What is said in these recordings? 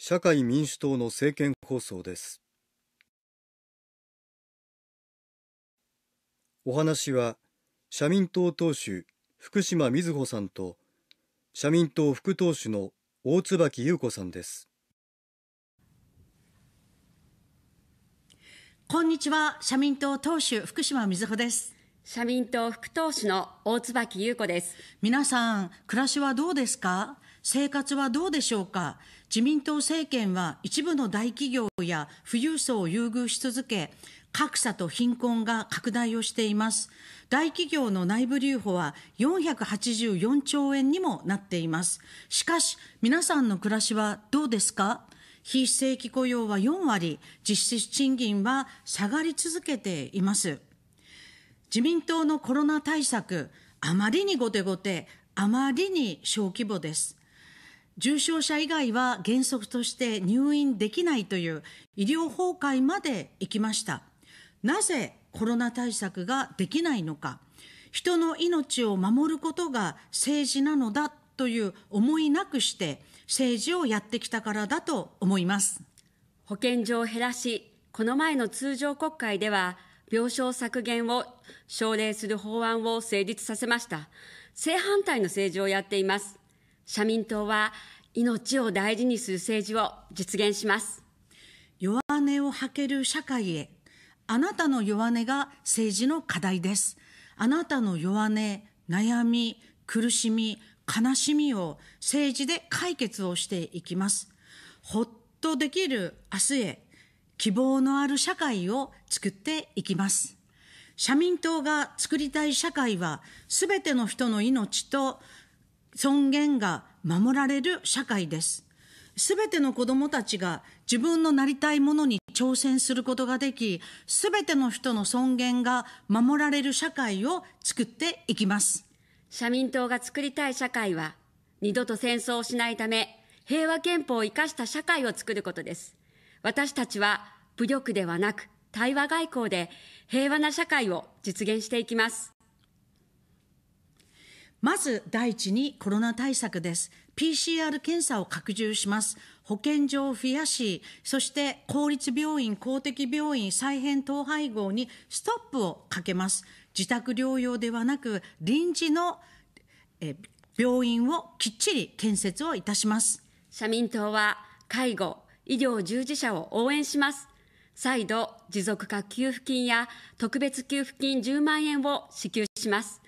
社会民主党の政見放送ですお話は社民党党首福島瑞穂さんと社民党副党首の大椿優子さんですこんにちは社民党党首福島瑞穂です社民党副党首の大椿優子です皆さん暮らしはどうですか生活はどうでしょうか自民党政権は一部の大企業や富裕層を優遇し続け、格差と貧困が拡大をしています。大企業の内部留保は484兆円にもなっています。しかし、皆さんの暮らしはどうですか非正規雇用は4割、実質賃金は下がり続けています。自民党のコロナ対策、あまりに後手後手、あまりに小規模です。重症者以外は原則として入院できないという医療崩壊まで行きました。なぜコロナ対策ができないのか、人の命を守ることが政治なのだという思いなくして政治をやってきたからだと思います。保健所を減らし、この前の通常国会では病床削減を奨励する法案を成立させました。正反対の政治をやっています。社民党は命を大事にする政治を実現します。弱音を吐ける社会へ。あなたの弱音が政治の課題です。あなたの弱音、悩み、苦しみ、悲しみを政治で解決をしていきます。ほっとできる明日へ、希望のある社会を作っていきます。社民党が作りたい社会は、すべての人の命と尊厳が守られる社会です。すべての子どもたちが自分のなりたいものに挑戦することができ、すべての人の尊厳が守られる社会を作っていきます。社民党が作りたい社会は、二度と戦争をしないため、平和憲法を生かした社会を作ることです。私たちは武力ではなく、対話外交で平和な社会を実現していきます。まず第一にコロナ対策です。PCR 検査を拡充します。保健所を増やし、そして公立病院、公的病院、再編統廃合にストップをかけます。自宅療養ではなく、臨時の病院をきっちり建設をいたします。社民党は介護、医療従事者を応援します。再度、持続化給付金や特別給付金10万円を支給します。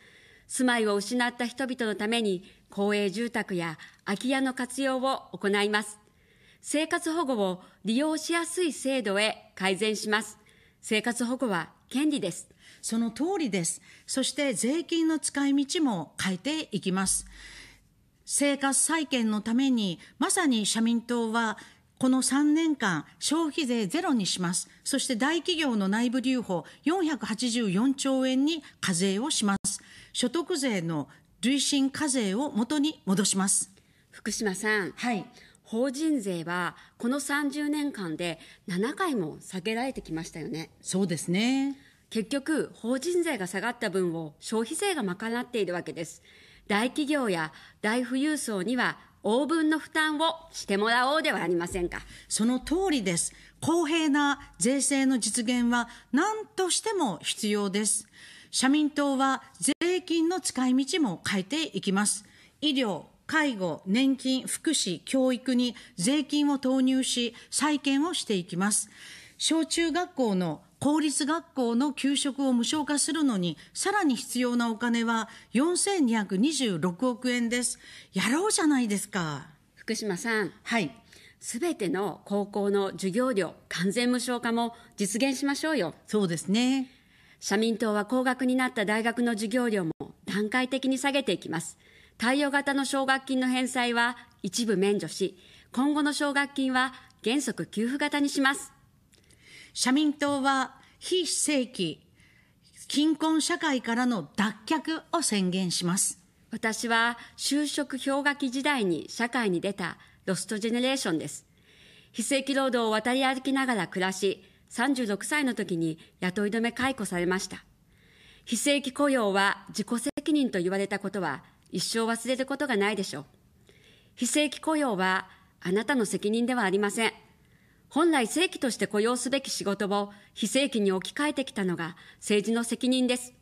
住まいを失った人々のために公営住宅や空き家の活用を行います。生活保護を利用しやすい制度へ改善します。生活保護は権利です。その通りです。そして税金の使い道も変えていきます。生活再建のために、まさに社民党はこの3年間、消費税ゼロにします。そして大企業の内部留保484兆円に課税をします。所得税の累進課税を元に戻します。福島さん。はい。法人税はこの30年間で7回も下げられてきましたよね。そうですね。結局、法人税が下がった分を消費税が賄っているわけです。大企業や大富裕層には応分の負担をしてもらおうではありませんか。その通りです。公平な税制の実現は何としても必要です。社民党は金の使い道も変えていきます。医療、介護、年金、福祉、教育に税金を投入し、再建をしていきます。小中学校の公立学校の給食を無償化するのに、さらに必要なお金は4226億円です。やろうじゃないですか。福島さん。はい。すべての高校の授業料完全無償化も実現しましょうよ。そうですね。社民党は高額になった大学の授業料も段階的に下げていきます。貸与型の奨学金の返済は一部免除し、今後の奨学金は原則給付型にします。社民党は非正規、貧困社会からの脱却を宣言します。私は就職氷河期時代に社会に出たロストジェネレーションです。非正規労働を渡り歩きながら暮らし、36歳の時に雇い止め解雇されました。非正規雇用は自己責任と言われたことは一生忘れることがないでしょう。非正規雇用はあなたの責任ではありません。本来正規として雇用すべき仕事を非正規に置き換えてきたのが政治の責任です。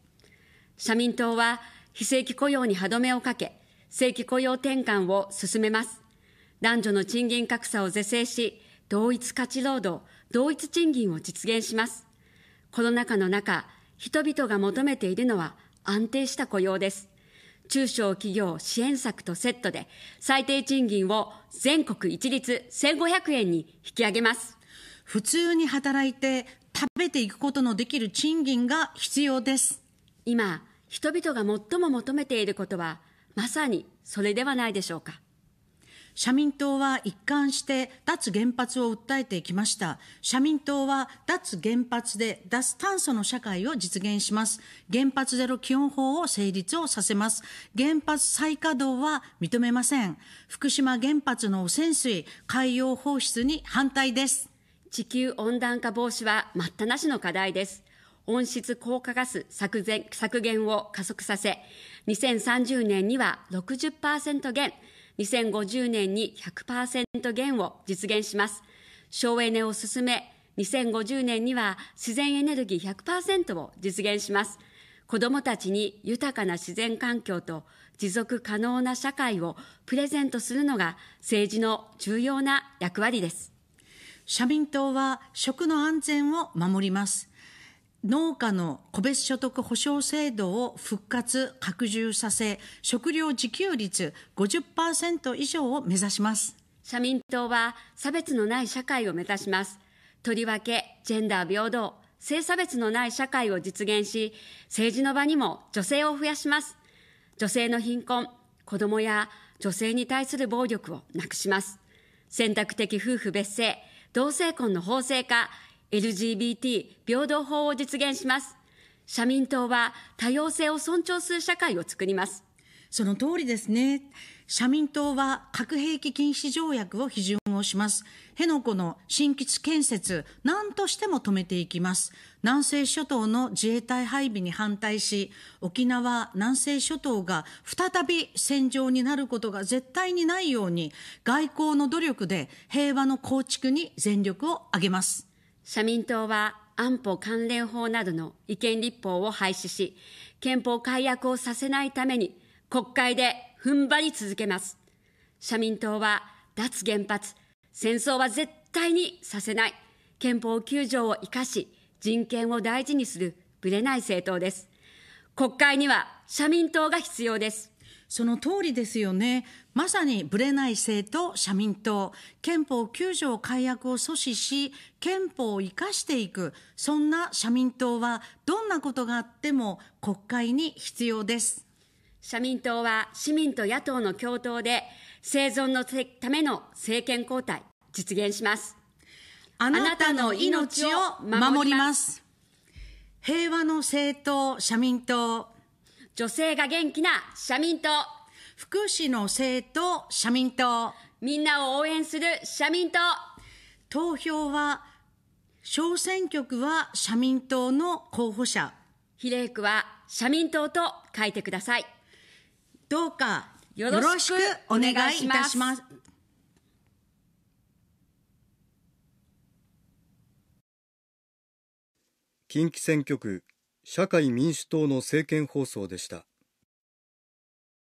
社民党は非正規雇用に歯止めをかけ、正規雇用転換を進めます。男女の賃金格差を是正し、同一価値労働、同一賃金を実現します。コロナ禍の中、人々が求めているのは安定した雇用です。中小企業支援策とセットで最低賃金を全国一律1500円に引き上げます。普通に働いて食べていくことのできる賃金が必要です。今、人々が最も求めていることはまさにそれではないでしょうか。社民党は一貫して脱原発を訴えてきました。社民党は脱原発で脱炭素の社会を実現します。原発ゼロ基本法を成立をさせます。原発再稼働は認めません。福島原発の汚染水、海洋放出に反対です。地球温暖化防止は待ったなしの課題です。温室効果ガス削減削減を加速させ、2030年には60%減、2050年に100%減を実現します。省エネを進め、2050年には自然エネルギー100%を実現します。子どもたちに豊かな自然環境と持続可能な社会をプレゼントするのが政治の重要な役割です。社民党は食の安全を守ります。農家の個別所得保障制度を復活、拡充させ、食料自給率50%以上を目指します。社民党は差別のない社会を目指します。とりわけ、ジェンダー平等、性差別のない社会を実現し、政治の場にも女性を増やします。女性の貧困、子供や女性に対する暴力をなくします。選択的夫婦別姓、同性婚の法制化、LGBT 平等法を実現します。社民党は多様性を尊重する社会を作ります。その通りですね。社民党は核兵器禁止条約を批准をします。辺野古の新基地建設、何としても止めていきます。南西諸島の自衛隊配備に反対し、沖縄、南西諸島が再び戦場になることが絶対にないように、外交の努力で平和の構築に全力を挙げます。社民党は安保関連法などの違憲立法を廃止し、憲法改悪をさせないために国会で踏ん張り続けます。社民党は脱原発、戦争は絶対にさせない。憲法9条を生かし、人権を大事にするぶれない政党です。国会には社民党が必要です。その通りですよね。まさにぶれない政党、社民党、憲法9条改悪を阻止し、憲法を生かしていく、そんな社民党はどんなことがあっても国会に必要です。社民党は市民と野党の共闘で生存のための政権交代、実現します。あなたの命を守ります。平和の政党、社民党。女性が元気な社民党。福祉の政党、社民党。みんなを応援する社民党。投票は、小選挙区は社民党の候補者。比例区は社民党と書いてください。どうかよろしくお願いいたします。近畿選挙区社会民主党の政見放送でした。